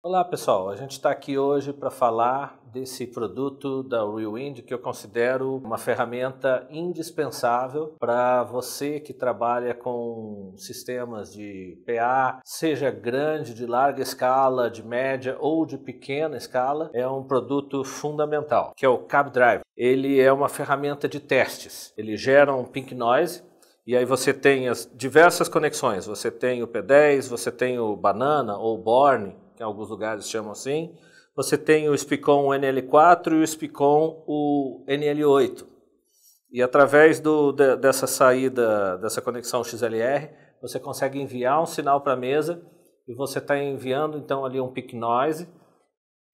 Olá pessoal, a gente está aqui hoje para falar desse produto da RealWind que eu considero uma ferramenta indispensável para você que trabalha com sistemas de PA, seja grande, de larga escala, de média ou de pequena escala, é um produto fundamental, que é o Cab Drive. Ele é uma ferramenta de testes. Ele gera um pink noise, e aí você tem as diversas conexões. Você tem o P10, você tem o Banana ou Borne, que alguns lugares chamam assim. Você tem o SPICOM NL4 e o SPICOM o NL8. E através do, de, dessa saída, dessa conexão XLR, você consegue enviar um sinal para a mesa e você está enviando então ali um peak noise,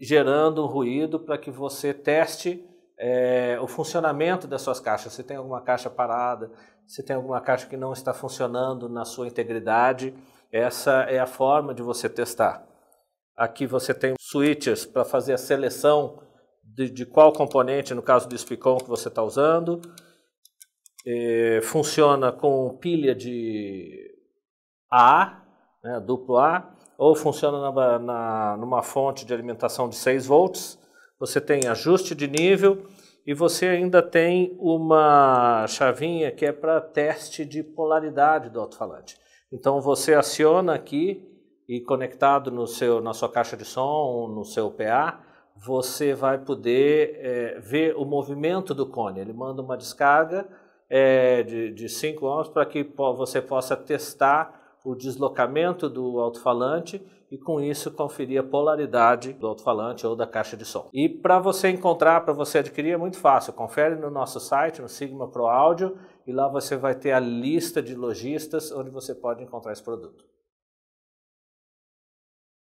gerando um ruído para que você teste é, o funcionamento das suas caixas. Se tem alguma caixa parada, se tem alguma caixa que não está funcionando na sua integridade, essa é a forma de você testar. Aqui você tem switches para fazer a seleção de, de, qual componente, no caso do SPICON, que você está usando. E é, funciona com pilha de A, né, duplo A, ou funciona na, na, numa fonte de alimentação de 6 volts. Você tem ajuste de nível e você ainda tem uma chavinha que é para teste de polaridade do alto-falante. Então você aciona aqui e conectado no seu, na sua caixa de som, no seu PA, você vai poder é, ver o movimento do cone. Ele manda uma descarga é, de, de 5 ohms para que você possa testar o deslocamento do alto-falante e com isso conferir a polaridade do alto-falante ou da caixa de som. E para você encontrar, para você adquirir é muito fácil. Confere no nosso site, no Sigma Pro Audio, e lá você vai ter a lista de lojistas onde você pode encontrar esse produto.